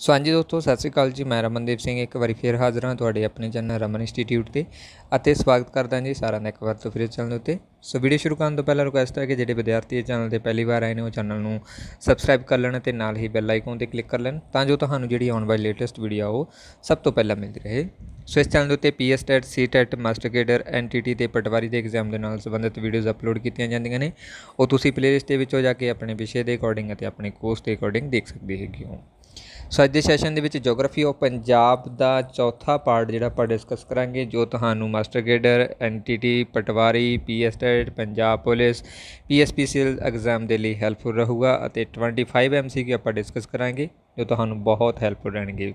ਸੋ ਹਾਂਜੀ ਦੋਸਤੋ ਸਤਿ ਸ੍ਰੀ ਅਕਾਲ ਜੀ ਮੈਂ ਰਮਨਦੀਪ ਸਿੰਘ ਇੱਕ ਵਾਰੀ ਫੇਰ ਹਾਜ਼ਰ ਹਾਂ ਤੁਹਾਡੇ ਆਪਣੇ ਚੈਨਲ ਰਮਨ ਇੰਸਟੀਚਿਊਟ ਤੇ ਅਤੇ ਸਵਾਗਤ ਕਰਦਾ ਜੀ ਸਾਰਿਆਂ ਦਾ ਇੱਕ ਵਾਰ ਤੋਂ ਫਿਰ ਚੈਨਲ ਉੱਤੇ ਸੋ ਵੀਡੀਓ ਸ਼ੁਰੂ ਕਰਨ ਤੋਂ ਪਹਿਲਾਂ ਰਿਕੁਐਸਟ ਹੈ ਕਿ ਜਿਹੜੇ ਵਿਦਿਆਰਥੀ ਇਹ ਚੈਨਲ ਤੇ ਪਹਿਲੀ ਵਾਰ ਆਏ ਨੇ ਉਹ ਚੈਨਲ ਨੂੰ ਸਬਸਕ੍ਰਾਈਬ ਕਰ ਲੈਣ ਤੇ ਨਾਲ ਹੀ ਬੈਲ ਆਈਕਨ ਤੇ ਕਲਿੱਕ ਕਰ ਲੈਣ ਤਾਂ ਜੋ ਤੁਹਾਨੂੰ ਜਿਹੜੀ ਆਉਣ ਵਾਲੀ ਲੇਟੈਸਟ ਵੀਡੀਓ ਆ ਉਹ ਸਭ ਤੋਂ ਪਹਿਲਾਂ ਮਿਲਦੀ ਰਹੇ ਸੋ ਇਸ ਚੈਨਲ ਦੇ ਉੱਤੇ PS TET C TET master cadre NTT ਤੇ ਪਟਵਾਰੀ ਦੇ ਐਗਜ਼ਾਮ ਦੇ ਨਾਲ ਸੰਬੰਧਿਤ ਵੀਡੀਓਜ਼ ਅਪਲੋਡ ਕੀਤੀਆਂ ਜਾਂਦੀਆਂ ਨੇ ਉਹ ਤੁਸੀਂ ਪਲੇਲਿਸਟ ਦੇ ਵਿੱਚੋਂ ਜਾ ਕੇ ਆਪਣੇ ਵਿਸ਼ੇ ਦੇ ਅਕੋਰਡਿੰਗ ਅਤੇ ਆਪਣੇ ਕੋਰਸ ਦੇ ਅਕੋਰਡਿੰਗ ਦੇਖ ਸਕਦੇ ਹੋ ਕਿਉਂ ਸੋ ਅੱਜ ਦੇ ਸੈਸ਼ਨ ਦੇ ਵਿੱਚ ਜੀਓਗ੍ਰਾਫੀ ਆਫ ਪੰਜਾਬ ਦਾ ਚੌਥਾ ਪਾਰਟ ਜਿਹੜਾ ਆਪਾਂ ਡਿਸਕਸ ਕਰਾਂਗੇ ਜੋ ਤੁਹਾਨੂੰ master cadre NTT patwari PS TET Punjab police PSPCL exam ਦੇ ਲਈ ਹੈਲਪਫੁਲ ਰਹੂਗਾ ਅਤੇ 25 ਐਮਸੀਕਿਊ ਆਪਾਂ ਡਿਸਕਸ ਕਰਾਂਗੇ ਜੋ ਤੁਹਾਨੂੰ ਬਹੁਤ ਹੈਲਪਫੁਲ ਰਹਿਣਗੇ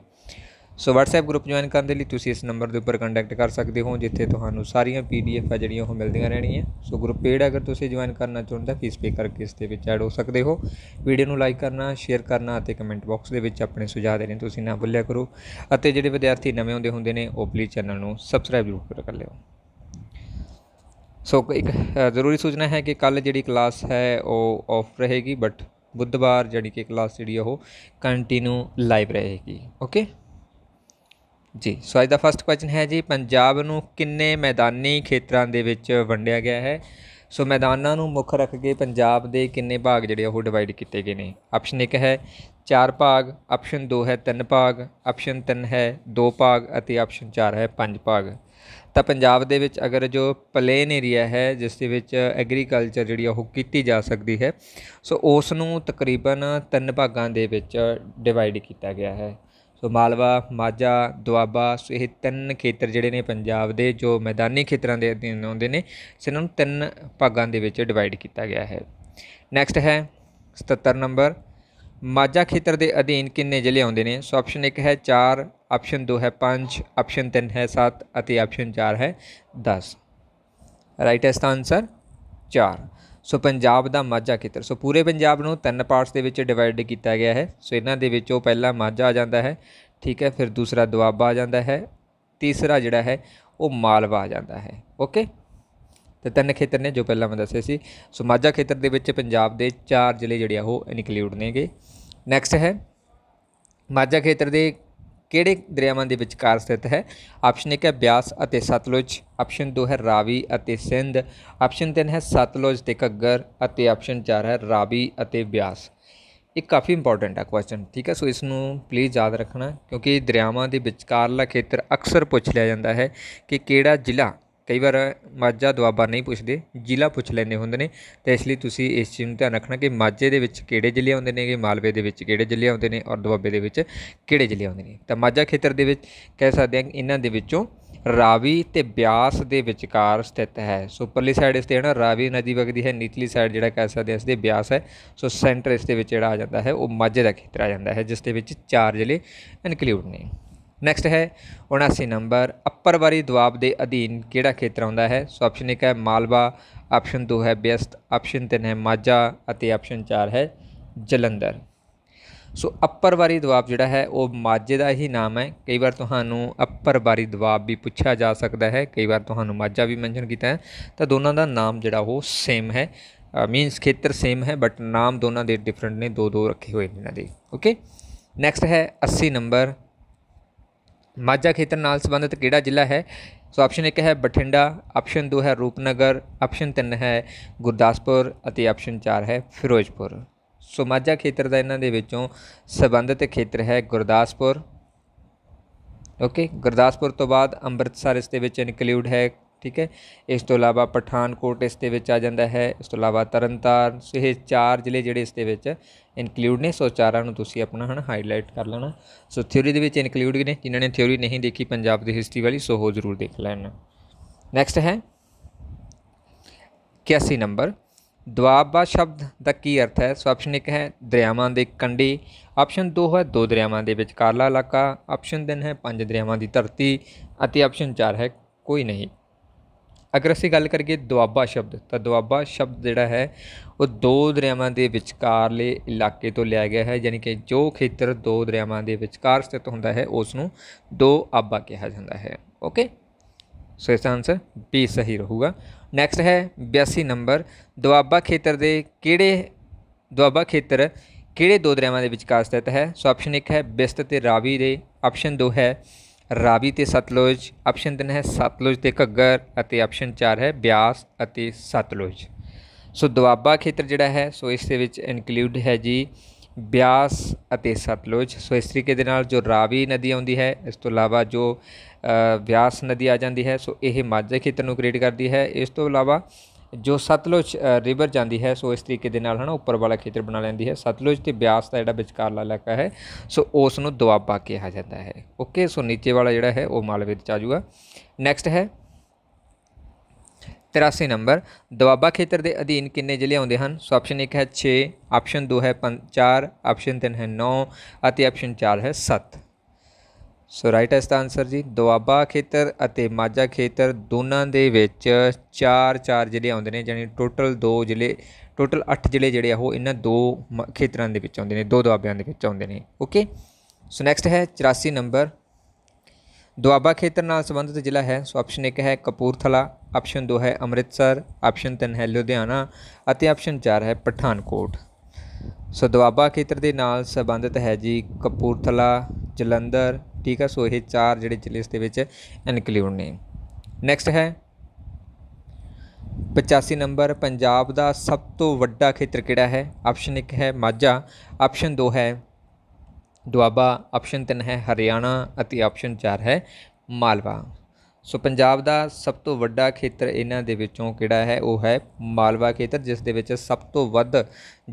ਸੋ WhatsApp ਗਰੁੱਪ ਜੁਆਇਨ ਕਰਨ ਦੇ ਲਈ ਤੁਸੀਂ ਇਸ ਨੰਬਰ ਦੇ ਉੱਪਰ ਕੰਟੈਕਟ ਕਰ ਸਕਦੇ ਹੋ ਜਿੱਥੇ ਤੁਹਾਨੂੰ ਸਾਰੀਆਂ PDF ਆ ਜਿਹੜੀਆਂ ਉਹ ਮਿਲਦੀਆਂ ਰਹਿਣੀਆਂ ਸੋ ਗਰੁੱਪ ਪੇਡ ਅਗਰ ਤੁਸੀਂ ਜੁਆਇਨ ਕਰਨਾ ਚਾਹੁੰਦੇ ਤਾਂ ਫੀਸ ਪੇ ਕਰਕੇ ਇਸ ਦੇ ਵਿੱਚ ਐਡ ਹੋ ਸਕਦੇ ਹੋ ਵੀਡੀਓ ਨੂੰ ਲਾਈਕ ਕਰਨਾ ਸ਼ੇਅਰ ਕਰਨਾ ਅਤੇ ਕਮੈਂਟ ਬਾਕਸ ਦੇ ਵਿੱਚ ਆਪਣੇ ਸੁਝਾਅ ਦੇਣੇ ਤੁਸੀਂ ਨਾ ਭੁੱਲਿਆ ਕਰੋ ਅਤੇ ਜਿਹੜੇ ਵਿਦਿਆਰਥੀ ਨਵੇਂ ਆਉਂਦੇ ਹੁੰਦੇ ਨੇ ਉਹ ਪਲੀਜ਼ ਚੈਨਲ ਨੂੰ ਸਬਸਕ੍ਰਾਈਬ ਜ਼ਰੂਰ ਕਰ ਲਿਓ ਸੋ ਇੱਕ ਜ਼ਰੂਰੀ ਸੂਚਨਾ ਹੈ ਕਿ ਕੱਲ ਜਿਹੜੀ ਕਲਾਸ ਹੈ ਉਹ ਆਫ ਰਹੇਗੀ ਬਟ ਬੁੱਧਵਾਰ ਜਾਨੀ ਕਿ ਕਲਾਸ ਜਿਹੜੀ ਉਹ ਕੰਟੀਨਿਊ ਲਾਈਵ ਰਹੇਗੀ ਓਕੇ ਜੀ ਸੋ ਅੱਜ ਦਾ ਫਸਟ ਕੁਐਸਚਨ ਹੈ ਜੀ ਪੰਜਾਬ ਨੂੰ ਕਿੰਨੇ ਮੈਦਾਨੀ ਖੇਤਰਾਂ ਦੇ ਵਿੱਚ ਵੰਡਿਆ ਗਿਆ ਹੈ ਸੋ ਮੈਦਾਨਾਂ ਨੂੰ ਮੁੱਖ ਰੱਖ ਕੇ ਪੰਜਾਬ ਦੇ ਕਿੰਨੇ ਭਾਗ ਜਿਹੜੇ ਉਹ ਡਿਵਾਈਡ ਕੀਤੇ ਗਏ ਨੇ ਆਪਸ਼ਨ 1 ਹੈ ਚਾਰ ਭਾਗ ਆਪਸ਼ਨ 2 ਹੈ ਤਿੰਨ ਭਾਗ ਆਪਸ਼ਨ 3 ਹੈ ਦੋ ਭਾਗ ਅਤੇ ਆਪਸ਼ਨ 4 ਹੈ ਪੰਜ ਭਾਗ ਤਾਂ ਪੰਜਾਬ ਦੇ ਵਿੱਚ ਅਗਰ ਜੋ ਪਲੇਨ ਏਰੀਆ ਹੈ ਜਿਸ ਦੇ ਵਿੱਚ ਐਗਰੀਕਲਚਰ ਜਿਹੜੀ ਉਹ ਕੀਤੀ ਜਾ ਸਕਦੀ ਹੈ ਸੋ ਉਸ ਨੂੰ ਤਕਰੀਬਨ ਤਿੰਨ ਭਾਗਾਂ ਦੇ ਵਿੱਚ ਡਿਵਾਈਡ ਕੀਤਾ ਗਿਆ ਹੈ ਮਾਲਵਾ ਮਾਝਾ ਦੁਆਬਾ ਸੋ ਇਹ ਤਿੰਨ ਖੇਤਰ ਜਿਹੜੇ ਨੇ ਪੰਜਾਬ ਦੇ ਜੋ ਮੈਦਾਨੀ ਖੇਤਰਾਂ ਦੇ ਅਧੀਨ ਆਉਂਦੇ ਨੇ ਸੋ ਇਹਨਾਂ ਨੂੰ ਤਿੰਨ ਭਾਗਾਂ ਦੇ ਵਿੱਚ ਡਿਵਾਈਡ ਕੀਤਾ ਗਿਆ ਹੈ ਨੈਕਸਟ ਹੈ 77 ਨੰਬਰ ਮਾਝਾ ਖੇਤਰ ਦੇ ਅਧੀਨ ਕਿੰਨੇ ਜ਼ਿਲ੍ਹੇ ਆਉਂਦੇ ਨੇ ਸੋ ਆਪਸ਼ਨ 1 ਹੈ 4 ਆਪਸ਼ਨ 2 ਹੈ 5 ਆਪਸ਼ਨ 3 ਹੈ 7 ਅਤੇ ਆਪਸ਼ਨ 4 ਹੈ 10 ਰਾਈਟ ਹੈ ਆਨਸਰ 4 ਸੋ ਪੰਜਾਬ ਦਾ ਮਾਝਾ ਖੇਤਰ ਸੋ ਪੂਰੇ ਪੰਜਾਬ ਨੂੰ ਤਿੰਨ ਪਾਰਟਸ ਦੇ ਵਿੱਚ ਡਿਵਾਈਡ ਕੀਤਾ ਗਿਆ ਹੈ ਸੋ ਇਹਨਾਂ ਦੇ ਵਿੱਚੋਂ ਪਹਿਲਾ ਮਾਝਾ ਆ ਜਾਂਦਾ ਹੈ ਠੀਕ ਹੈ ਫਿਰ ਦੂਸਰਾ ਦੁਆਬਾ ਆ ਜਾਂਦਾ ਹੈ ਤੀਸਰਾ ਜਿਹੜਾ ਹੈ ਉਹ ਮਾਲਵਾ ਆ ਜਾਂਦਾ ਹੈ ਓਕੇ ਤੇ ਤਿੰਨ ਖੇਤਰ ਨੇ ਜੋ ਪਹਿਲਾਂ ਮੈਂ ਦੱਸਿਆ ਸੀ ਸੋ ਮਾਝਾ ਖੇਤਰ ਦੇ ਵਿੱਚ ਪੰਜਾਬ ਦੇ ਚਾਰ ਜ਼ਿਲ੍ਹੇ ਜਿਹੜੇ ਆ ਉਹ ਇਨਕਲੂਡ ਨੇਗੇ ਨੈਕਸਟ ਹੈ ਮਾਝਾ ਖੇਤਰ ਦੇ ਕਿਹੜੇ ਦਰਿਆਵਾਂ ਦੇ ਵਿਚਕਾਰ ਸਥਿਤ ਹੈ ਆਪਸ਼ਨ 1 ਹੈ ਬਿਆਸ ਅਤੇ ਸਤਲੁਜ ਆਪਸ਼ਨ 2 ਹੈ ਰਾਵੀ ਅਤੇ ਸਿੰਧ ਆਪਸ਼ਨ 3 ਹੈ ਸਤਲੁਜ ਤੇ ਘੱਗਰ ਅਤੇ ਆਪਸ਼ਨ 4 ਹੈ ਰਾਵੀ ਅਤੇ ਬਿਆਸ ਇਹ ਕਾਫੀ ਇੰਪੋਰਟੈਂਟ ਹੈ ਕੁਐਸਚਨ ਠੀਕ ਹੈ ਸੋ ਇਸ ਨੂੰ ਪਲੀਜ਼ ਯਾਦ ਰੱਖਣਾ ਕਿਉਂਕਿ ਦਰਿਆਵਾਂ ਦੇ ਵਿਚਕਾਰਲਾ ਖੇਤਰ ਅਕਸਰ ਪੁੱਛ ਲਿਆ ਜਾਂਦਾ ਹੈ ਕਿ ਕਿਹੜਾ ਜ਼ਿਲ੍ਹਾ ਕਈ ਵਾਰ ਮਾਝਾ ਦੁਆਬਾ ਨਹੀਂ ਪੁੱਛਦੇ ਜ਼ਿਲ੍ਹਾ ਪੁੱਛ ਲੈਂਦੇ ਹੁੰਦੇ ਨੇ ਤੇ ਇਸ ਲਈ ਤੁਸੀਂ ਇਸ ਚੀਜ਼ ਨੂੰ ਧਿਆਨ ਰੱਖਣਾ ਕਿ ਮਾਝੇ ਦੇ ਵਿੱਚ ਕਿਹੜੇ ਜ਼ਿਲ੍ਹੇ ਆਉਂਦੇ ਨੇਗੇ ਮਾਲਵੇ ਦੇ ਵਿੱਚ ਕਿਹੜੇ ਜ਼ਿਲ੍ਹੇ ਆਉਂਦੇ ਨੇ ਔਰ ਦੁਆਬੇ ਦੇ ਵਿੱਚ ਕਿਹੜੇ ਜ਼ਿਲ੍ਹੇ ਆਉਂਦੇ ਨੇ ਤਾਂ ਮਾਝਾ ਖੇਤਰ ਦੇ ਵਿੱਚ ਕਹਿ ਸਕਦੇ ਹਾਂ ਇਹਨਾਂ ਦੇ ਵਿੱਚੋਂ ਰਾਵੀ ਤੇ ਬਿਆਸ ਦੇ ਵਿਚਕਾਰ ਸਥਿਤ ਹੈ ਸੋ ਉੱਪਰਲੀ ਸਾਈਡ ਇਸ ਤੇ ਨਾ ਰਾਵੀ ਨਦੀ ਵਗਦੀ ਹੈ ਨੀਚਲੀ ਸਾਈਡ ਜਿਹੜਾ ਕਹਿ ਸਕਦੇ ਹਾਂ ਇਸ ਦੇ ਬਿਆਸ ਹੈ ਸੋ ਸੈਂਟਰ ਇਸ ਦੇ ਵਿੱਚ ਜਿਹੜਾ ਆ ਜਾਂਦਾ ਹੈ ਉਹ ਮਾਝੇ ਦਾ ਖੇਤਰ ਆ ਜਾਂਦਾ ਹੈ ਜਿਸ ਦੇ ਵਿੱਚ ਚਾਰ ਜ਼ਿਲ੍ਹੇ ਇਨਕਲੂਡ ਨੇ ਨੈਕਸਟ ਹੈ 79 ਨੰਬਰ ਅੱਪਰ ਵਾਰੀ ਦੁਆਬ ਦੇ ਅਧੀਨ ਕਿਹੜਾ ਖੇਤਰ ਆਉਂਦਾ ਹੈ ਸੋ ਆਪਸ਼ਨ 1 ਹੈ ਮਾਲਵਾ ਆਪਸ਼ਨ 2 ਹੈ ਬਿਆਸਤ ਆਪਸ਼ਨ 3 ਹੈ ਮਾਝਾ ਅਤੇ ਆਪਸ਼ਨ 4 ਹੈ ਜਲੰਧਰ ਸੋ ਅੱਪਰ ਵਾਰੀ ਦੁਆਬ ਜਿਹੜਾ ਹੈ ਉਹ ਮਾਝੇ ਦਾ ਹੀ ਨਾਮ ਹੈ ਕਈ ਵਾਰ ਤੁਹਾਨੂੰ ਅੱਪਰ ਵਾਰੀ ਦੁਆਬ ਵੀ ਪੁੱਛਿਆ ਜਾ ਸਕਦਾ ਹੈ ਕਈ ਵਾਰ ਤੁਹਾਨੂੰ ਮਾਝਾ ਵੀ ਮੈਂਸ਼ਨ ਕੀਤਾ ਹੈ ਤਾਂ ਦੋਨਾਂ ਦਾ ਨਾਮ ਜਿਹੜਾ ਉਹ ਸੇਮ ਹੈ ਮੀਨਸ ਖੇਤਰ ਸੇਮ ਹੈ ਬਟ ਨਾਮ ਦੋਨਾਂ ਦੇ ਡਿਫਰੈਂਟ ਨੇ ਦੋ ਦੋ ਰੱਖੇ ਹੋਏ ਨੇ ਇਹਨਾਂ ਦੇ ਓਕੇ ਨੈਕਸਟ ਹੈ 80 ਨੰਬਰ ਮਾਝਾ ਖੇਤਰ ਨਾਲ ਸੰਬੰਧਿਤ ਕਿਹੜਾ ਜ਼ਿਲ੍ਹਾ ਹੈ ਸੋ ਆਪਸ਼ਨ 1 ਹੈ ਬਠਿੰਡਾ ਆਪਸ਼ਨ 2 ਹੈ ਰੂਪਨਗਰ ਆਪਸ਼ਨ 3 ਹੈ ਗੁਰਦਾਸਪੁਰ ਅਤੇ ਆਪਸ਼ਨ 4 ਹੈ ਫਿਰੋਜ਼ਪੁਰ ਸੋ ਮਾਝਾ ਖੇਤਰ ਦਾ ਇਹਨਾਂ ਦੇ ਵਿੱਚੋਂ ਸੰਬੰਧਿਤ ਖੇਤਰ ਹੈ ਗੁਰਦਾਸਪੁਰ ਓਕੇ ਗੁਰਦਾਸਪੁਰ ਤੋਂ ਬਾਅਦ ਅੰਮ੍ਰਿਤਸਰ ਇਸ ਦੇ ਵਿੱਚ ਇਨਕਲੂਡ ਹੈ ਠੀਕ ਹੈ ਇਸ ਤੋਂ ਇਲਾਵਾ ਪਠਾਨਕੋਟ ਇਸ ਦੇ ਵਿੱਚ ਆ ਜਾਂਦਾ ਹੈ ਇਸ ਤੋਂ ਇਲਾਵਾ ਤਰਨਤਾਰਨ ਸੋ ਇਹ ਚਾਰ ਜ਼ਿਲ੍ਹੇ ਜਿਹੜੇ ਇਸ ਦੇ ਵਿੱਚ ਇਨਕਲੂਡ ਨੇ ਸੋ ਚਾਰਾਂ ਨੂੰ ਤੁਸੀਂ ਆਪਣਾ ਹਨ ਹਾਈਲਾਈਟ ਕਰ ਲੈਣਾ ਸੋ ਥਿਉਰੀ ਦੇ ਵਿੱਚ ਇਨਕਲੂਡ ਨੇ ਜਿਨ੍ਹਾਂ ਨੇ ਥਿਉਰੀ ਨਹੀਂ ਦੇਖੀ ਪੰਜਾਬ ਦੀ ਹਿਸਟਰੀ ਵਾਲੀ ਸੋ ਉਹ ਜ਼ਰੂਰ ਦੇਖ ਲੈਣਾ ਨੈਕਸਟ ਹੈ 81 ਨੰਬਰ ਦੁਆਬਾ ਸ਼ਬਦ ਦਾ ਕੀ ਅਰਥ ਹੈ ਸੋ ਆਪਸ਼ਨ 1 ਹੈ ਦਰਿਆਵਾਂ ਦੇ ਕੰਢੇ ਆਪਸ਼ਨ 2 ਹੈ ਦੋ ਦਰਿਆਵਾਂ ਦੇ ਵਿਚਕਾਰਲਾ ਇਲਾਕਾ ਆਪਸ਼ਨ 3 ਹੈ ਪੰਜ ਦਰਿਆਵਾਂ ਦੀ ਧਰਤੀ ਅਤੇ ਆਪਸ਼ਨ 4 ਹੈ ਕੋਈ ਨਹੀਂ ਅਗਰ ਅਸੀਂ ਗੱਲ ਕਰੀਏ ਦੁਆਬਾ ਸ਼ਬਦ ਤਾਂ ਦੁਆਬਾ ਸ਼ਬਦ ਜਿਹੜਾ ਹੈ ਉਹ ਦੋ ਦਰਿਆਵਾਂ ਦੇ ਵਿਚਕਾਰਲੇ ਇਲਾਕੇ ਤੋਂ ਲਿਆ ਗਿਆ ਹੈ ਯਾਨੀ ਕਿ ਜੋ ਖੇਤਰ ਦੋ ਦਰਿਆਵਾਂ ਦੇ ਵਿਚਕਾਰ ਸਥਿਤ ਹੁੰਦਾ ਹੈ ਉਸ ਨੂੰ ਦੋ ਆਬਾ ਕਿਹਾ ਜਾਂਦਾ ਹੈ ਓਕੇ ਸੋ ਇਸ ਆਨਸਰ ਬੀ ਸਹੀ ਰਹੂਗਾ ਨੈਕਸਟ ਹੈ 82 ਨੰਬਰ ਦੁਆਬਾ ਖੇਤਰ ਦੇ ਕਿਹੜੇ ਦੁਆਬਾ ਖੇਤਰ ਕਿਹੜੇ ਦੋ ਦਰਿਆਵਾਂ ਦੇ ਵਿਚਕਾਰ ਸਥਿਤ ਹੈ ਸੋ ਆਪਸ਼ਨ 1 ਹੈ ਬਿਸਤ ਤੇ ਰਾਵੀ ਦੇ ਆਪਸ਼ਨ 2 ਹੈ ਰਾਵੀ ਤੇ ਸਤਲੁਜ ਆਪਸ਼ਨ 3 ਹੈ ਸਤਲੁਜ ਤੇ ਘੱਗਰ ਅਤੇ ਆਪਸ਼ਨ 4 ਹੈ ਬਿਆਸ ਅਤੇ ਸਤਲੁਜ ਸੋ ਦੁਆਬਾ ਖੇਤਰ ਜਿਹੜਾ ਹੈ ਸੋ ਇਸ ਦੇ ਵਿੱਚ ਇਨਕਲੂਡ ਹੈ ਜੀ ਬਿਆਸ ਅਤੇ ਸਤਲੁਜ ਸੋ ਇਸ ਤਰੀਕੇ ਦੇ ਨਾਲ ਜੋ ਰਾਵੀ ਨਦੀ ਆਉਂਦੀ ਹੈ ਇਸ ਤੋਂ ਇਲਾਵਾ ਜੋ ਬਿਆਸ ਨਦੀ ਆ ਜਾਂਦੀ ਹੈ ਸੋ ਇਹ ਮਾਝੇ ਖੇਤਰ ਨੂੰ ਕ੍ਰੀਏਟ ਕਰਦੀ ਹੈ ਇਸ ਤੋਂ ਇਲਾਵਾ ਜੋ ਸਤਲੁਜ ਰਿਵਰ ਜਾਂਦੀ ਹੈ ਸੋ ਇਸ ਤਰੀਕੇ ਦੇ ਨਾਲ ਹਨਾ ਉੱਪਰ ਵਾਲਾ ਖੇਤਰ ਬਣਾ ਲੈਂਦੀ ਹੈ ਸਤਲੁਜ ਤੇ ਬਿਆਸ ਦਾ ਜਿਹੜਾ ਵਿਚਕਾਰਲਾ ਇਲਾਕਾ ਹੈ ਸੋ ਉਸ ਨੂੰ ਦੁਆਬਾ ਕਿਹਾ ਜਾਂਦਾ ਹੈ ਓਕੇ ਸੋ ਨੀਚੇ ਵਾਲਾ ਜਿਹੜਾ ਹੈ ਉਹ ਮਾਲਵੇ ਵਿੱਚ ਆ ਜਾਊਗਾ ਨੈਕਸਟ ਹੈ 83 ਨੰਬਰ ਦੁਆਬਾ ਖੇਤਰ ਦੇ ਅਧੀਨ ਕਿੰਨੇ ਜ਼ਿਲ੍ਹੇ ਆਉਂਦੇ ਹਨ ਸੋ ਆਪਸ਼ਨ 1 ਹੈ 6 ਆਪਸ਼ਨ 2 ਹੈ 4 ਆਪਸ਼ਨ 3 ਹੈ 9 ਅਤੇ ਆਪਸ਼ਨ 4 ਹੈ 7 ਸੋ ਰਾਈਟ ਹੈ ਇਸ ਦਾ ਆਨਸਰ ਜੀ ਦੁਆਬਾ ਖੇਤਰ ਅਤੇ ਮਾਝਾ ਖੇਤਰ ਦੋਨਾਂ ਦੇ ਵਿੱਚ ਚਾਰ ਚਾਰ ਜ਼ਿਲ੍ਹੇ ਆਉਂਦੇ ਨੇ ਯਾਨੀ ਟੋਟਲ 2 ਜ਼ਿਲ੍ਹੇ ਟੋਟਲ 8 ਜ਼ਿਲ੍ਹੇ ਜਿਹੜੇ ਆ ਉਹ ਇਹਨਾਂ ਦੋ ਖੇਤਰਾਂ ਦੇ ਵਿੱਚ ਆਉਂਦੇ ਨੇ ਦੋ ਦੁਆਬਿਆਂ ਦੇ ਵਿੱਚ ਆਉਂਦੇ ਨੇ ਓਕੇ ਸੋ ਨੈਕਸਟ ਹੈ 84 ਨੰਬਰ ਦੁਆਬਾ ਖੇਤਰ ਨਾਲ ਸੰਬੰਧਿਤ ਜ਼ਿਲ੍ਹਾ ਹੈ ਸੋ ਆਪਸ਼ਨ 1 ਹੈ ਕਪੂਰਥਲਾ ਆਪਸ਼ਨ 2 ਹੈ ਅੰਮ੍ਰਿਤਸਰ ਆਪਸ਼ਨ 3 ਹੈ ਲੁਧਿਆਣਾ ਅਤੇ ਆਪਸ਼ਨ 4 ਹੈ ਪਠਾਨਕੋਟ ਸੋ ਦੁਆਬਾ ਖੇਤਰ ਦੇ ਨਾਲ ਸੰਬੰਧਿਤ ਹੈ ਜੀ ਕਪੂਰਥਲਾ ਜਲੰਧਰ ਠੀਕ ਆ ਸੋ ਇਹ ਚਾਰ ਜਿਹੜੇ ਜ਼ਿਲ੍ਹੇ ਦੇ ਵਿੱਚ ਇਨਕਲੂਡ ਨੇ ਨੈਕਸਟ ਹੈ 85 ਨੰਬਰ ਪੰਜਾਬ ਦਾ ਸਭ ਤੋਂ ਵੱਡਾ ਖੇਤਰ ਕਿਹੜਾ ਹੈ ਆਪਸ਼ਨ 1 ਹੈ ਮਾਝਾ ਆਪਸ਼ਨ 2 ਹੈ ਦੁਆਬਾ ਆਪਸ਼ਨ 3 ਹੈ ਹਰਿਆਣਾ ਅਤੇ ਆਪਸ਼ਨ 4 ਹੈ ਮਾਲਵਾ ਸੋ ਪੰਜਾਬ ਦਾ ਸਭ ਤੋਂ ਵੱਡਾ ਖੇਤਰ ਇਹਨਾਂ ਦੇ ਵਿੱਚੋਂ ਕਿਹੜਾ ਹੈ ਉਹ ਹੈ ਮਾਲਵਾ ਖੇਤਰ ਜਿਸ ਦੇ ਵਿੱਚ ਸਭ ਤੋਂ ਵੱਧ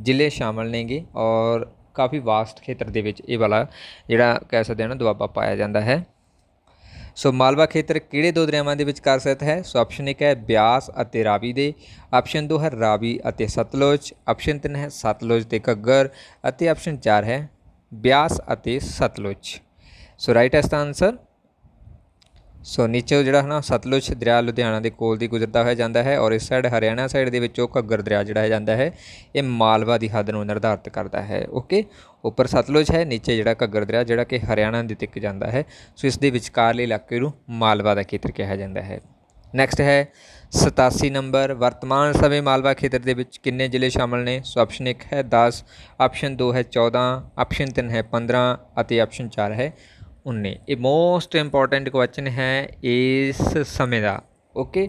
ਜ਼ਿਲ੍ਹੇ ਸ਼ਾਮਲ ਨੇਗੇ ਔਰ ਕਾਫੀ ਵਾਸਟ ਖੇਤਰ ਦੇ ਵਿੱਚ ਇਹ ਵਾਲਾ ਜਿਹੜਾ ਕਹਿ ਸਕਦੇ ਹਾਂ ਨਾ ਦੁਆਬਾ ਪਾਇਆ ਜਾਂਦਾ ਹੈ ਸੋ ਮਾਲਵਾ ਖੇਤਰ ਕਿਹੜੇ ਦੋ ਦਰਿਆਵਾਂ ਦੇ ਵਿਚਕਾਰ ਸਥਿਤ ਹੈ ਸੋ ਆਪਸ਼ਨ 1 ਹੈ ਬਿਆਸ ਅਤੇ ਰਾਵੀ ਦੇ ਆਪਸ਼ਨ 2 ਹੈ ਰਾਵੀ ਅਤੇ ਸਤਲੁਜ ਆਪਸ਼ਨ 3 ਹੈ ਸਤਲੁਜ ਤੇ ਘੱਗਰ ਅਤੇ ਆਪਸ਼ਨ 4 ਹੈ ਬਿਆਸ ਅਤੇ ਸਤਲੁਜ ਸੋ ਰਾਈਟ ਹੈ ਆਨਸਰ ਸੋ ਨੀਚੇ ਜਿਹੜਾ ਹੈ ਨਾ ਸਤਲੁਜ ਦਰਿਆ ਲੁਧਿਆਣਾ ਦੇ ਕੋਲ ਦੀ ਗੁਜ਼ਰਦਾ ਹੋਇਆ ਜਾਂਦਾ ਹੈ ਔਰ ਇਸ ਸਾਈਡ ਹਰਿਆਣਾ ਸਾਈਡ ਦੇ ਵਿੱਚੋਂ ਘੱਗਰ ਦਰਿਆ ਜਿਹੜਾ ਹੈ ਜਾਂਦਾ ਹੈ ਇਹ ਮਾਲਵਾ ਦੀ ਹੱਦ ਨੂੰ ਨਿਰਧਾਰਤ ਕਰਦਾ ਹੈ ਓਕੇ ਉੱਪਰ ਸਤਲੁਜ ਹੈ ਨੀਚੇ ਜਿਹੜਾ ਘੱਗਰ ਦਰਿਆ ਜਿਹੜਾ ਕਿ ਹਰਿਆਣਾ ਦੇ ਤੱਕ ਜਾਂਦਾ ਹੈ ਸੋ ਇਸ ਦੇ ਵਿਚਕਾਰਲੇ ਇਲਾਕੇ ਨੂੰ ਮਾਲਵਾ ਦਾ ਖੇਤਰ ਕਿਹਾ ਜਾਂਦਾ ਹੈ ਨੈਕਸਟ ਹੈ 87 ਨੰਬਰ ਵਰਤਮਾਨ ਸਮੇਂ ਮਾਲਵਾ ਖੇਤਰ ਦੇ ਵਿੱਚ ਕਿੰਨੇ ਜ਼ਿਲ੍ਹੇ ਸ਼ਾਮਲ ਨੇ ਸੋ ਆਪਸ਼ਨ 1 ਹੈ 10 ਆਪਸ਼ਨ 2 ਹੈ 14 ਆਪਸ਼ਨ 3 ਹੈ 15 ਅਤੇ ਆਪਸ਼ਨ 4 ਹੈ 19 ਇਹ ਮੋਸਟ ਇੰਪੋਰਟੈਂਟ ਕੁਐਸਚਨ ਹੈ ਇਸ ਸਮੇਂ ਦਾ ਓਕੇ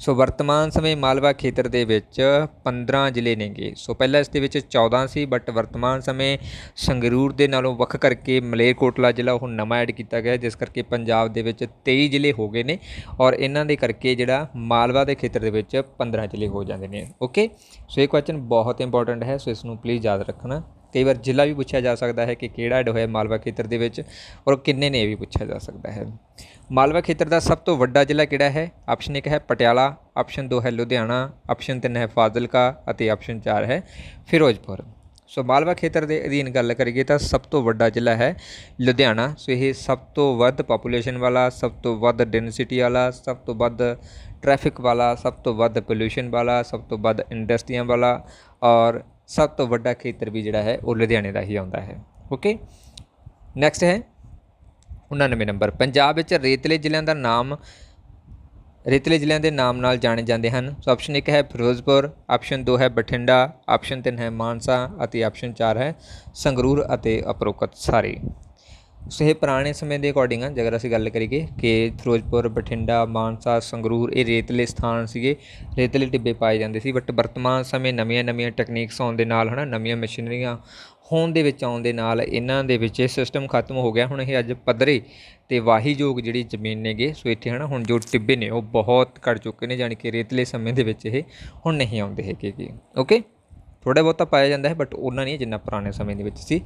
ਸੋ ਵਰਤਮਾਨ ਸਮੇਂ ਮਾਲਵਾ ਖੇਤਰ ਦੇ ਵਿੱਚ 15 ਜ਼ਿਲ੍ਹੇ ਨੇਗੇ ਸੋ ਪਹਿਲਾਂ ਇਸ ਦੇ ਵਿੱਚ 14 ਸੀ ਬਟ ਵਰਤਮਾਨ ਸਮੇਂ ਸੰਗਰੂਰ ਦੇ ਨਾਲੋਂ ਵੱਖ ਕਰਕੇ ਮਲੇਰਕੋਟਲਾ ਜ਼ਿਲ੍ਹਾ ਉਹ ਨਵਾਂ ਐਡ ਕੀਤਾ ਗਿਆ ਜਿਸ ਕਰਕੇ ਪੰਜਾਬ ਦੇ ਵਿੱਚ 23 ਜ਼ਿਲ੍ਹੇ ਹੋ ਗਏ ਨੇ ਔਰ ਇਹਨਾਂ ਦੇ ਕਰਕੇ ਜਿਹੜਾ ਮਾਲਵਾ ਦੇ ਖੇਤਰ ਦੇ ਵਿੱਚ 15 ਜ਼ਿਲ੍ਹੇ ਹੋ ਜਾਂਦੇ ਨੇ ਓਕੇ ਸੋ ਇਹ ਕੁਐਸਚਨ ਬਹੁਤ ਇੰਪੋਰਟੈਂਟ ਹੈ ਸੋ ਇਸ ਨੂੰ ਪਲੀਜ਼ ਯਾਦ ਰੱਖਣਾ ਕਈ ਵਾਰ ਜ਼ਿਲ੍ਹਾ ਵੀ ਪੁੱਛਿਆ ਜਾ ਸਕਦਾ ਹੈ ਕਿ ਕਿਹੜਾ ਐਡ ਹੋਇਆ ਮਾਲਵਾ ਖੇਤਰ ਦੇ ਵਿੱਚ ਔਰ ਕਿੰਨੇ ਨੇ ਇਹ ਵੀ ਪੁੱਛਿਆ ਜਾ ਸਕਦਾ ਹੈ ਮਾਲਵਾ ਖੇਤਰ ਦਾ ਸਭ ਤੋਂ ਵੱਡਾ ਜ਼ਿਲ੍ਹਾ ਕਿਹੜਾ ਹੈ ਆਪਸ਼ਨ 1 ਹੈ ਪਟਿਆਲਾ ਆਪਸ਼ਨ 2 ਹੈ ਲੁਧਿਆਣਾ ਆਪਸ਼ਨ 3 ਹੈ ਫਾਜ਼ਿਲਕਾ ਅਤੇ ਆਪਸ਼ਨ 4 ਹੈ ਫਿਰੋਜ਼ਪੁਰ ਸੋ ਮਾਲਵਾ ਖੇਤਰ ਦੇ ਅਧੀਨ ਗੱਲ ਕਰੀਏ ਤਾਂ ਸਭ ਤੋਂ ਵੱਡਾ ਜ਼ਿਲ੍ਹਾ ਹੈ ਲੁਧਿਆਣਾ ਸੋ ਇਹ ਸਭ ਤੋਂ ਵੱਧ ਪੋਪੂਲੇਸ਼ਨ ਵਾਲਾ ਸਭ ਤੋਂ ਵੱਧ ਡੈਂਸਿਟੀ ਵਾਲਾ ਸਭ ਤੋਂ ਵੱਧ ਟ੍ਰੈਫਿਕ ਵਾਲਾ ਸਭ ਤੋਂ ਵੱਧ ਪੋਲੂਸ਼ਨ ਵਾਲਾ ਸਭ ਤੋਂ ਵੱਧ ਇੰਡਸਟਰੀਆਂ ਵਾਲਾ ਔਰ ਸਭ ਤੋਂ ਵੱਡਾ ਖੇਤਰ ਵੀ ਜਿਹੜਾ ਹੈ ਉਹ ਲੁਧਿਆਣੇ ਦਾ ਹੀ ਆਉਂਦਾ ਹੈ ਓਕੇ ਨੈਕਸਟ ਹੈ 99 ਨੰਬਰ ਪੰਜਾਬ ਵਿੱਚ ਰੇਤਲੇ ਜ਼ਿਲ੍ਹਿਆਂ ਦਾ ਨਾਮ ਰੇਤਲੇ ਜ਼ਿਲ੍ਹਿਆਂ ਦੇ ਨਾਮ ਨਾਲ ਜਾਣੇ ਜਾਂਦੇ ਹਨ ਸੋ ਆਪਸ਼ਨ 1 ਹੈ ਫਿਰੋਜ਼ਪੁਰ ਆਪਸ਼ਨ 2 ਹੈ ਬਠਿੰਡਾ ਆਪਸ਼ਨ 3 ਹੈ ਮਾਨਸਾ ਅਤੇ ਆਪਸ਼ਨ 4 ਹੈ ਸੰਗਰੂਰ ਅਤੇ ਅਪਰੋਕਤ ਸਾਰੇ ਸੋ ਇਹ ਪੁਰਾਣੇ ਸਮੇਂ ਦੇ ਅਕੋਰਡਿੰਗ ਆ ਜੇਕਰ ਅਸੀਂ ਗੱਲ ਕਰੀਏ ਕਿ ਫਿਰੋਜ਼ਪੁਰ ਬਠਿੰਡਾ ਮਾਨਸਾ ਸੰਗਰੂਰ ਇਹ ਰੇਤਲੇ ਸਥਾਨ ਸੀਗੇ ਰੇਤਲੇ ਟਿੱਬੇ ਪਾਏ ਜਾਂਦੇ ਸੀ ਬਟ ਵਰਤਮਾਨ ਸਮੇਂ ਨਵੀਆਂ-ਨਵੀਆਂ ਟੈਕਨੀਕਸ ਆਉਣ ਦੇ ਨਾਲ ਹਨਾ ਨਵੀਆਂ ਮਸ਼ੀਨਰੀਆਂ ਹੋਣ ਦੇ ਵਿੱਚ ਆਉਣ ਦੇ ਨਾਲ ਇਹਨਾਂ ਦੇ ਵਿੱਚ ਇਹ ਸਿਸਟਮ ਖਤਮ ਹੋ ਗਿਆ ਹੁਣ ਇਹ ਅੱਜ ਪੱਧਰੇ ਤੇ ਵਾਹੀਯੋਗ ਜਿਹੜੀ ਜ਼ਮੀਨ ਨੇਗੇ ਸੋ ਇੱਥੇ ਹਨਾ ਹੁਣ ਜੋ ਟਿੱਬੇ ਨੇ ਉਹ ਬਹੁਤ ਘਟ ਚੁੱਕੇ ਨੇ ਜਾਨੀ ਕਿ ਰੇਤਲੇ ਸਮੇਂ ਦੇ ਵਿੱਚ ਇਹ ਹੁਣ ਨਹੀਂ ਆਉਂਦੇ ਹੈਗੇ ਓਕੇ ਥੋੜ੍ਹਾ ਬਹੁਤਾ ਪਾਇਆ ਜਾਂਦਾ ਹੈ ਬਟ ਉਹਨਾਂ ਨਹੀਂ ਜਿੰਨਾ ਪੁਰਾਣੇ ਸਮੇਂ ਦੇ ਵਿੱਚ ਸੀ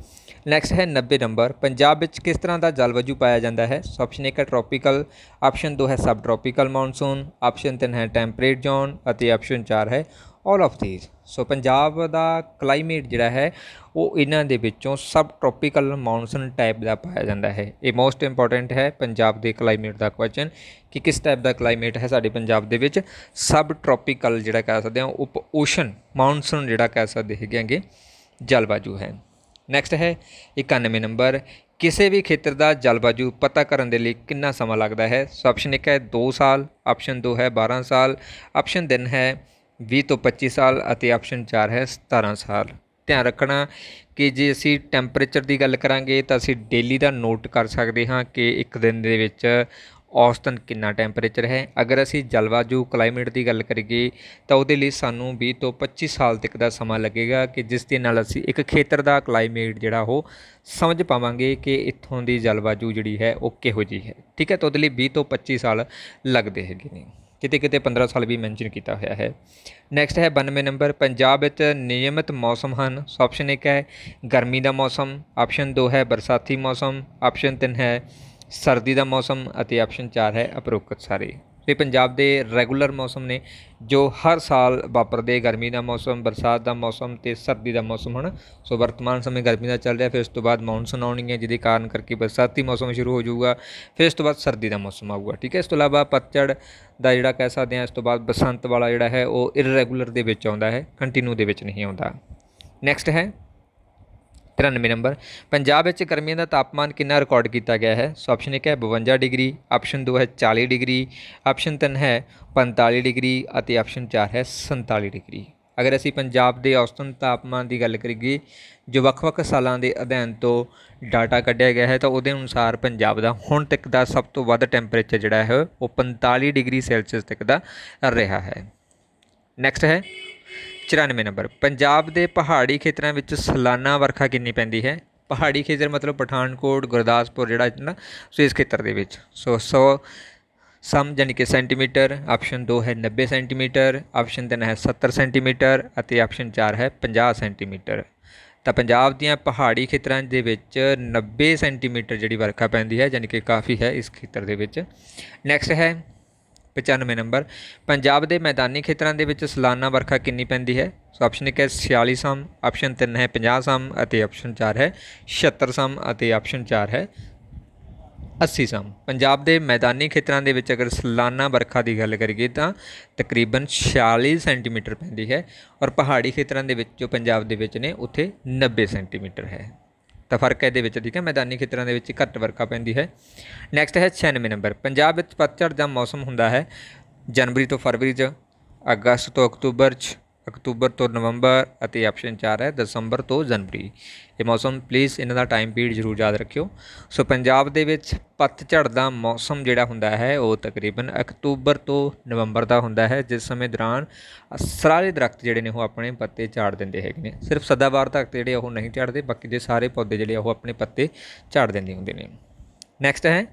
ਨੈਕਸਟ ਹੈ 90 ਨੰਬਰ ਪੰਜਾਬ ਵਿੱਚ ਕਿਸ ਤਰ੍ਹਾਂ ਦਾ ਜਲਵਾਯੂ ਪਾਇਆ ਜਾਂਦਾ ਹੈ ਆਪਸ਼ਨ 1 ਹੈ ਟ੍ਰੋਪੀਕਲ ਆਪਸ਼ਨ 2 ਹੈ ਸਬ ਟ੍ਰੋਪੀਕਲ ਮੌਨਸੂਨ ਆਪਸ਼ਨ 3 ਹੈ ਟੈਂਪਰੇਟ ਜ਼ੋਨ ਅਤੇ ਆਪਸ਼ਨ 4 ਹੈ all of these so Punjab ਦਾ ਕਲਾਈਮੇਟ ਜਿਹੜਾ ਹੈ ਉਹ ਇਹਨਾਂ ਦੇ ਵਿੱਚੋਂ ਸਬ ਟ੍ਰੋਪੀਕਲ ਮੌਨਸੂਨ ਟਾਈਪ ਦਾ ਪਾਇਆ ਜਾਂਦਾ ਹੈ ਇਹ ਮੋਸਟ ਇੰਪੋਰਟੈਂਟ ਹੈ ਪੰਜਾਬ ਦੇ ਕਲਾਈਮੇਟ ਦਾ ਕੁਐਸਚਨ ਕਿ ਕਿਸ ਟਾਈਪ ਦਾ ਕਲਾਈਮੇਟ ਹੈ ਸਾਡੇ ਪੰਜਾਬ ਦੇ ਵਿੱਚ ਸਬ ਟ੍ਰੋਪੀਕਲ ਜਿਹੜਾ ਕਹਿ ਸਕਦੇ ਹਾਂ ਉਪ ਓਸ਼ਨ ਮੌਨਸੂਨ ਜਿਹੜਾ ਕਹਿ ਸਕਦੇ ਹੈਗੇ ਜਲਵਾਯੂ ਹੈ ਨੈਕਸਟ ਹੈ 91 ਨੰਬਰ ਕਿਸੇ ਵੀ ਖੇਤਰ ਦਾ ਜਲਵਾਯੂ ਪਤਾ ਕਰਨ ਦੇ ਲਈ ਕਿੰਨਾ ਸਮਾਂ ਲੱਗਦਾ ਹੈ ਸੋ ਆਪਸ਼ਨ 1 ਹੈ 2 ਸਾਲ ਆਪਸ਼ਨ 2 ਹੈ 12 ਸਾਲ ਆਪਸ਼ਨ 3 ਹੈ 20 ਤੋਂ 25 ਸਾਲ ਅਤੇ ਆਪਸ਼ਨ 4 ਹੈ 17 ਸਾਲ ਧਿਆਨ ਰੱਖਣਾ ਕਿ ਜੇ ਅਸੀਂ ਟੈਂਪਰੇਚਰ ਦੀ ਗੱਲ ਕਰਾਂਗੇ ਤਾਂ ਅਸੀਂ ਡੇਲੀ ਦਾ ਨੋਟ ਕਰ ਸਕਦੇ ਹਾਂ ਕਿ ਇੱਕ ਦਿਨ ਦੇ ਵਿੱਚ ਔਸਤਨ ਕਿੰਨਾ ਟੈਂਪਰੇਚਰ ਹੈ ਅਗਰ ਅਸੀਂ ਜਲਵਾਯੂ ਕਲਾਈਮੇਟ ਦੀ ਗੱਲ ਕਰੀਏ ਤਾਂ ਉਹਦੇ ਲਈ ਸਾਨੂੰ 20 ਤੋਂ 25 ਸਾਲ ਤੱਕ ਦਾ ਸਮਾਂ ਲੱਗੇਗਾ ਕਿ ਜਿਸ ਦੇ ਨਾਲ ਅਸੀਂ ਇੱਕ ਖੇਤਰ ਦਾ ਕਲਾਈਮੇਟ ਜਿਹੜਾ ਉਹ ਸਮਝ ਪਾਵਾਂਗੇ ਕਿ ਇੱਥੋਂ ਦੀ ਜਲਵਾਯੂ ਜਿਹੜੀ ਹੈ ਉਹ ਕਿਹੋ ਜਿਹੀ ਹੈ ਠੀਕ ਹੈ ਤਾਂ ਉਹਦੇ ਲਈ 20 ਤੋਂ 25 ਸਾਲ ਲੱਗਦੇ ਹੈਗੇ ਨੇ ਕਿਤੇ ਕਿਤੇ 15 ਸਾਲ ਵੀ ਮੈਂਸ਼ਨ ਕੀਤਾ ਹੋਇਆ ਹੈ ਨੈਕਸਟ ਹੈ 92 ਨੰਬਰ ਪੰਜਾਬ ਵਿੱਚ ਨਿਯਮਿਤ ਮੌਸਮ ਹਨ ਆਪਸ਼ਨ 1 ਹੈ ਗਰਮੀ ਦਾ ਮੌਸਮ ਆਪਸ਼ਨ 2 ਹੈ ਬਰਸਾਤੀ ਮੌਸਮ ਆਪਸ਼ਨ 3 ਹੈ ਸਰਦੀ ਦਾ ਮੌਸਮ ਅਤੇ ਆਪਸ਼ਨ 4 ਹੈ ਅਪਰੋਕਤ ਸਾਰੇ ਤੇ ਪੰਜਾਬ ਦੇ ਰੈਗੂਲਰ ਮੌਸਮ ਨੇ ਜੋ ਹਰ ਸਾਲ ਵਾਪਰਦੇ ਗਰਮੀ ਦਾ ਮੌਸਮ ਬਰਸਾਤ ਦਾ ਮੌਸਮ ਤੇ ਸਰਦੀ ਦਾ ਮੌਸਮ ਹਨ ਸੋ ਵਰਤਮਾਨ ਸਮੇਂ ਗਰਮੀ ਦਾ ਚੱਲ ਰਿਹਾ ਫਿਰ ਉਸ ਤੋਂ ਬਾਅਦ ਮੌਨਸੂਨ ਆਉਣੀ ਹੈ ਜਿਹਦੇ ਕਾਰਨ ਕਰਕੇ ਬਰਸਾਤੀ ਮੌਸਮ ਸ਼ੁਰੂ ਹੋ ਜਾਊਗਾ ਫਿਰ ਉਸ ਤੋਂ ਬਾਅਦ ਸਰਦੀ ਦਾ ਮੌਸਮ ਆਊਗਾ ਠੀਕ ਹੈ ਇਸ ਤੋਂ ਇਲਾਵਾ ਪਤਝੜ ਦਾ ਜਿਹੜਾ ਕਹਿ ਸਕਦੇ ਹਾਂ ਇਸ ਤੋਂ ਬਾਅਦ ਬਸੰਤ ਵਾਲਾ ਜਿਹੜਾ ਹੈ ਉਹ ਇਰਰੈਗੂਲਰ ਦੇ ਵਿੱਚ ਆਉਂਦਾ ਹੈ ਕੰਟੀਨਿਊ ਦੇ ਵਿੱਚ ਨਹੀਂ ਆਉਂਦਾ ਨੈਕਸਟ ਹੈ 93 ਨੰਬਰ ਪੰਜਾਬ ਵਿੱਚ ਗਰਮੀਆਂ ਦਾ ਤਾਪਮਾਨ ਕਿੰਨਾ ਰਿਕਾਰਡ ਕੀਤਾ ਗਿਆ ਹੈ ਸੋ ਆਪਸ਼ਨ 1 ਹੈ 52 ਡਿਗਰੀ ਆਪਸ਼ਨ 2 ਹੈ 40 ਡਿਗਰੀ ਆਪਸ਼ਨ 3 ਹੈ 45 ਡਿਗਰੀ ਅਤੇ ਆਪਸ਼ਨ 4 ਹੈ 47 ਡਿਗਰੀ ਅਗਰ ਅਸੀਂ ਪੰਜਾਬ ਦੇ ਔਸਤਨ ਤਾਪਮਾਨ ਦੀ ਗੱਲ ਕਰੀਏ ਜੋ ਵੱਖ-ਵੱਖ ਸਾਲਾਂ ਦੇ ਅਧਿਐਨ ਤੋਂ ਡਾਟਾ ਕੱਢਿਆ ਗਿਆ ਹੈ ਤਾਂ ਉਹਦੇ ਅਨੁਸਾਰ ਪੰਜਾਬ ਦਾ ਹੁਣ ਤੱਕ ਦਾ ਸਭ ਤੋਂ ਵੱਧ ਟੈਂਪਰੇਚਰ ਜਿਹੜਾ ਹੈ ਉਹ 45 ਡਿਗਰੀ ਸੈਲਸੀਅਸ ਤੱਕ ਦਾ ਰਿਹਾ ਹੈ ਨੈਕਸਟ ਹੈ 94 ਨੰਬਰ ਪੰਜਾਬ ਦੇ ਪਹਾੜੀ ਖੇਤਰਾਂ ਵਿੱਚ ਸਾਲਾਨਾ ਵਰਖਾ ਕਿੰਨੀ ਪੈਂਦੀ ਹੈ ਪਹਾੜੀ ਖੇਤਰ ਮਤਲਬ ਪਠਾਨਕੋਟ ਗੁਰਦਾਸਪੁਰ ਜਿਹੜਾ ਨਾ ਸੋ ਇਸ ਖੇਤਰ ਦੇ ਵਿੱਚ ਸੋ 100 ਸਮ ਜਾਨੀ ਕਿ ਸੈਂਟੀਮੀਟਰ ਆਪਸ਼ਨ 2 ਹੈ 90 ਸੈਂਟੀਮੀਟਰ ਆਪਸ਼ਨ 3 ਹੈ 70 ਸੈਂਟੀਮੀਟਰ ਅਤੇ ਆਪਸ਼ਨ 4 ਹੈ 50 ਸੈਂਟੀਮੀਟਰ ਤਾਂ ਪੰਜਾਬ ਦੀਆਂ ਪਹਾੜੀ ਖੇਤਰਾਂ ਦੇ ਵਿੱਚ 90 ਸੈਂਟੀਮੀਟਰ ਜਿਹੜੀ ਵਰਖਾ ਪੈਂਦੀ ਹੈ ਜਾਨੀ ਕਿ ਕਾਫੀ ਹੈ ਇਸ ਖੇਤਰ ਦੇ ਵਿੱਚ ਨੈਕਸਟ ਹੈ 95 ਨੰਬਰ ਪੰਜਾਬ ਦੇ ਮੈਦਾਨੀ ਖੇਤਰਾਂ ਦੇ ਵਿੱਚ ਸਾਲਾਨਾ ਵਰਖਾ ਕਿੰਨੀ ਪੈਂਦੀ ਹੈ ਸੋ ਆਪਸ਼ਨ 1 ਹੈ 46 ਸਮ ਆਪਸ਼ਨ 3 ਹੈ 50 ਸਮ ਅਤੇ ਆਪਸ਼ਨ 4 ਹੈ 76 ਸਮ ਅਤੇ ਆਪਸ਼ਨ 4 ਹੈ 80 ਸਮ ਪੰਜਾਬ ਦੇ ਮੈਦਾਨੀ ਖੇਤਰਾਂ ਦੇ ਵਿੱਚ ਅਗਰ ਸਾਲਾਨਾ ਵਰਖਾ ਦੀ ਗੱਲ ਕਰੀਏ ਤਾਂ ਤਕਰੀਬਨ 46 ਸੈਂਟੀਮੀਟਰ ਪੈਂਦੀ ਹੈ ਔਰ ਪਹਾੜੀ ਖੇਤਰਾਂ ਦੇ ਵਿੱਚ ਜੋ ਪੰਜਾਬ ਦੇ ਵਿੱਚ ਨੇ ਉੱਥੇ 90 ਸੈਂਟੀਮੀਟਰ ਹੈ ਤਾਂ ਫਰਕ ਹੈ ਇਹਦੇ ਵਿੱਚ ਠੀਕ ਹੈ ਮੈਦਾਨੀ ਖੇਤਰਾਂ ਦੇ ਵਿੱਚ ਘੱਟ ਵਰਖਾ ਪੈਂਦੀ ਹੈ ਨੈਕਸਟ ਹੈ 96 ਨੰਬਰ ਪੰਜਾਬ ਵਿੱਚ ਪਤਝੜ ਦਾ ਮੌਸਮ ਹੁੰਦਾ ਹੈ ਜਨਵਰੀ ਤੋਂ ਫਰਵਰੀ 'ਚ ਅਗਸਤ ਤੋਂ ਅਕਤੂਬਰ 'ਚ ਅਕਤੂਬਰ ਤੋਂ ਨਵੰਬਰ ਅਤੇ ਆਪਸ਼ਨ 4 ਹੈ ਦਸੰਬਰ ਤੋਂ ਜਨਵਰੀ ਇਹ ਮੌਸਮ ਪਲੀਜ਼ ਇਹਨਾਂ ਦਾ ਟਾਈਮ ਪੀਰੀਅਡ ਜ਼ਰੂਰ ਯਾਦ ਰੱਖਿਓ ਸੋ ਪੰਜਾਬ ਦੇ ਵਿੱਚ ਪਤਝੜ ਦਾ ਮੌਸਮ ਜਿਹੜਾ ਹੁੰਦਾ ਹੈ ਉਹ ਤਕਰੀਬਨ ਅਕਤੂਬਰ ਤੋਂ ਨਵੰਬਰ ਦਾ ਹੁੰਦਾ ਹੈ ਜਿਸ ਸਮੇਂ ਦੌਰਾਨ ਸਾਰੇ ਦਰਖਤ ਜਿਹੜੇ ਨੇ ਉਹ ਆਪਣੇ ਪੱਤੇ ਝਾੜ ਦਿੰਦੇ ਹੈਗੇ ਨੇ ਸਿਰਫ ਸਦਾਬਾਰ ਤੱਕ ਜਿਹੜੇ ਉਹ ਨਹੀਂ ਝਾੜਦੇ ਬਾਕੀ ਦੇ ਸਾਰੇ ਪੌਦੇ ਜਿਹੜੇ ਉਹ ਆਪਣੇ ਪੱਤੇ ਝਾੜ ਦਿੰਦੇ ਹੁੰਦੇ ਨੇ ਨੈਕਸਟ ਹੈ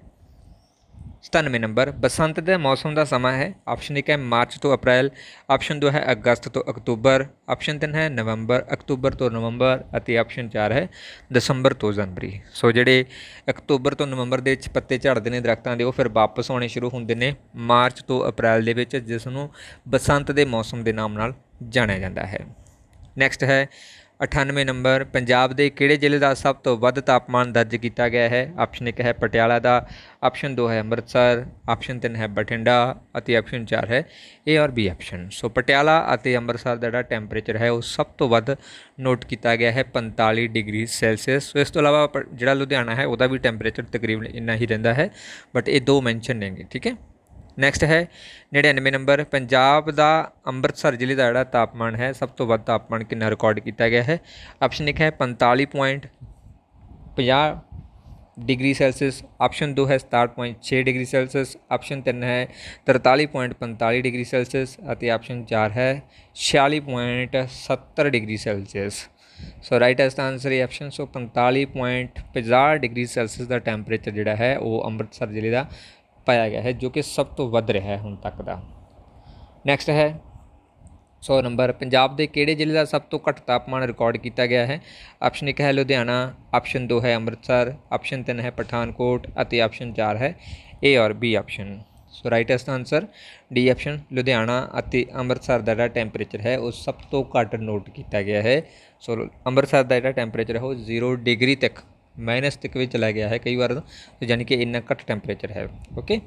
97 ਨੰਬਰ ਬਸੰਤ ਦੇ ਮੌਸਮ ਦਾ ਸਮਾਂ ਹੈ ਆਪਸ਼ਨ 1 ਹੈ ਮਾਰਚ ਤੋਂ ਅਪ੍ਰੈਲ ਆਪਸ਼ਨ 2 ਹੈ ਅਗਸਤ ਤੋਂ ਅਕਤੂਬਰ ਆਪਸ਼ਨ 3 ਹੈ ਨਵੰਬਰ ਅਕਤੂਬਰ ਤੋਂ ਨਵੰਬਰ ਅਤੇ ਆਪਸ਼ਨ 4 ਹੈ ਦਸੰਬਰ ਤੋਂ ਜਨਵਰੀ ਸੋ ਜਿਹੜੇ ਅਕਤੂਬਰ ਤੋਂ ਨਵੰਬਰ ਦੇ ਵਿੱਚ ਪੱਤੇ ਝੜਦੇ ਨੇ ਦਰਖਤਾਂ ਦੇ ਉਹ ਫਿਰ ਵਾਪਸ ਆਉਣੇ ਸ਼ੁਰੂ ਹੁੰਦੇ ਨੇ ਮਾਰਚ ਤੋਂ ਅਪ੍ਰੈਲ ਦੇ ਵਿੱਚ ਜਿਸ ਨੂੰ ਬਸੰਤ ਦੇ ਮੌਸਮ ਦੇ ਨਾਮ ਨਾਲ ਜਾਣਿਆ ਜਾਂਦਾ ਹੈ ਨੈਕਸਟ ਹੈ 98 ਨੰਬਰ ਪੰਜਾਬ ਦੇ ਕਿਹੜੇ ਜ਼ਿਲ੍ਹੇ ਦਾ ਸਭ ਤੋਂ ਵੱਧ ਤਾਪਮਾਨ ਦਰਜ ਕੀਤਾ ਗਿਆ ਹੈ ਆਪਸ਼ਨ 1 ਹੈ ਪਟਿਆਲਾ ਦਾ ਆਪਸ਼ਨ 2 ਹੈ ਅੰਮ੍ਰਿਤਸਰ ਆਪਸ਼ਨ 3 ਹੈ ਬਠਿੰਡਾ ਅਤੇ ਆਪਸ਼ਨ 4 ਹੈ ਏ ਔਰ ਬੀ ਆਪਸ਼ਨ ਸੋ ਪਟਿਆਲਾ ਅਤੇ ਅੰਮ੍ਰਿਤਸਰ ਦਾ ਜਿਹੜਾ ਟੈਂਪਰੇਚਰ ਹੈ ਉਹ ਸਭ ਤੋਂ ਵੱਧ ਨੋਟ ਕੀਤਾ ਗਿਆ ਹੈ 45 ਡਿਗਰੀ ਸੈਲਸੀਅਸ ਸੋ ਇਸ ਤੋਂ ਇਲਾਵਾ ਜਿਹੜਾ ਲੁਧਿਆਣਾ ਹੈ ਉਹਦਾ ਵੀ ਟੈਂਪਰੇਚਰ ਤਕਰੀਬਨ ਇੰਨਾ ਹੀ ਰਹਿੰਦਾ ਹੈ ਬਟ ਇਹ ਦੋ ਮੈਂਸ਼ਨ ਨੇਗੇ ਠੀਕ ਹੈ ਨੈਕਸਟ ਹੈ 99 ਨੰਬਰ ਪੰਜਾਬ ਦਾ ਅੰਮ੍ਰਿਤਸਰ ਜ਼ਿਲ੍ਹੇ ਦਾ ਜਿਹੜਾ ਤਾਪਮਾਨ ਹੈ ਸਭ ਤੋਂ ਵੱਧ ਤਾਪਮਾਨ ਕਿੰਨਾ ਰਿਕਾਰਡ ਕੀਤਾ ਗਿਆ ਹੈ ਆਪਸ਼ਨ 1 ਹੈ 45.50 ਡਿਗਰੀ ਸੈਲਸੀਅਸ ਆਪਸ਼ਨ 2 ਹੈ 67.6 ਡਿਗਰੀ ਸੈਲਸੀਅਸ ਆਪਸ਼ਨ 3 ਹੈ 43.45 ਡਿਗਰੀ ਸੈਲਸੀਅਸ ਅਤੇ ਆਪਸ਼ਨ 4 ਹੈ 46.70 ਡਿਗਰੀ ਸੈਲਸੀਅਸ ਸੋ ਰਾਈਟ ਐਸ ਦਾ ਆਨਸਰ ਹੈ ਆਪਸ਼ਨ ਸੋ 45.50 ਡਿਗਰੀ ਸੈਲਸੀਅਸ ਦਾ ਟੈਂਪਰੇਚਰ ਜਿਹੜਾ ਹੈ ਉਹ ਅੰਮ੍ਰਿਤਸਰ ਜ਼ਿਲ੍ਹੇ ਦਾ ਪਾਇਆ ਗਿਆ ਹੈ ਜੋ ਕਿ ਸਭ ਤੋਂ ਵੱਧ ਰਿਹਾ ਹੈ ਹੁਣ ਤੱਕ ਦਾ ਨੈਕਸਟ ਹੈ 100 ਨੰਬਰ ਪੰਜਾਬ ਦੇ ਕਿਹੜੇ ਜ਼ਿਲ੍ਹੇ ਦਾ ਸਭ ਤੋਂ ਘੱਟ ਤਾਪਮਾਨ ਰਿਕਾਰਡ ਕੀਤਾ ਗਿਆ ਹੈ ਆਪਸ਼ਨ 1 ਹੈ ਲੁਧਿਆਣਾ ਆਪਸ਼ਨ 2 ਹੈ ਅੰਮ੍ਰਿਤਸਰ ਆਪਸ਼ਨ 3 ਹੈ ਪਠਾਨਕੋਟ ਅਤੇ ਆਪਸ਼ਨ 4 ਹੈ A ਔਰ B ਆਪਸ਼ਨ ਸੋ ਰਾਈਟ ਇਸ ਆਨਸਰ D ਆਪਸ਼ਨ ਲੁਧਿਆਣਾ ਅਤੇ ਅੰਮ੍ਰਿਤਸਰ ਦਾ ਜਿਹੜਾ ਟੈਂਪਰੇਚਰ ਹੈ ਉਹ ਸਭ ਤੋਂ ਘੱਟ ਨੋਟ ਕੀਤਾ ਗਿਆ ਹੈ ਸੋ ਅੰਮ੍ਰਿਤਸਰ ਦਾ ਜਿਹੜਾ ਟੈਂਪਰੇਚਰ ਹੈ ਉਹ 0 ਡਿਗਰੀ ਤੱਕ ਮਾਈਨਸ ਤੱਕ ਵੀ ਚਲਾ ਗਿਆ ਹੈ ਕਈ ਵਾਰ ਤਾਂ ਯਾਨੀ ਕਿ ਇੰਨਾ ਘੱਟ ਟੈਂਪਰੇਚਰ ਹੈ ਓਕੇ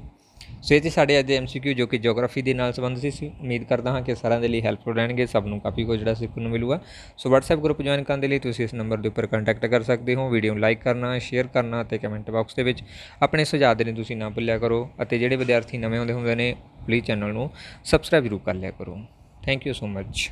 ਸੋ ਇਹ ਤੇ ਸਾਡੇ ਅੱਜ ਦੇ ਐਮਸੀਕਿਊ ਜੋ ਕਿ ਜੀਓਗ੍ਰਾਫੀ ਦੇ ਨਾਲ ਸੰਬੰਧਿਤ ਸੀ ਉਮੀਦ ਕਰਦਾ ਹਾਂ ਕਿ ਸਾਰਿਆਂ ਦੇ ਲਈ ਹੈਲਪਫੁਲ ਰਹਿਣਗੇ ਸਭ ਨੂੰ ਕਾਫੀ ਕੁਝ ਜਿਹੜਾ ਸਿੱਖਣ ਨੂੰ ਮਿਲੂਗਾ ਸੋ WhatsApp ਗਰੁੱਪ ਜੁਆਇਨ ਕਰਨ ਦੇ ਲਈ ਤੁਸੀਂ ਇਸ ਨੰਬਰ ਦੇ ਉੱਪਰ ਕੰਟੈਕਟ ਕਰ ਸਕਦੇ ਹੋ ਵੀਡੀਓ ਨੂੰ ਲਾਈਕ ਕਰਨਾ ਸ਼ੇਅਰ ਕਰਨਾ ਅਤੇ ਕਮੈਂਟ ਬਾਕਸ ਦੇ ਵਿੱਚ ਆਪਣੇ ਸੁਝਾਅ ਦੇਣੇ ਤੁਸੀਂ ਨਾ ਭੁੱਲਿਆ ਕਰੋ ਅਤੇ ਜਿਹੜੇ ਵਿਦਿਆਰਥੀ ਨਵੇਂ ਆਉਂਦੇ ਹੁੰਦੇ ਨੇ ਪਲੀਜ਼ ਚੈਨਲ ਨੂੰ ਸਬਸਕ੍ਰਾਈਬ ਜ਼ਰੂਰ ਕਰ ਲਿਆ ਕਰੋ ਥੈਂਕ ਯੂ ਸੋ ਮੱਚ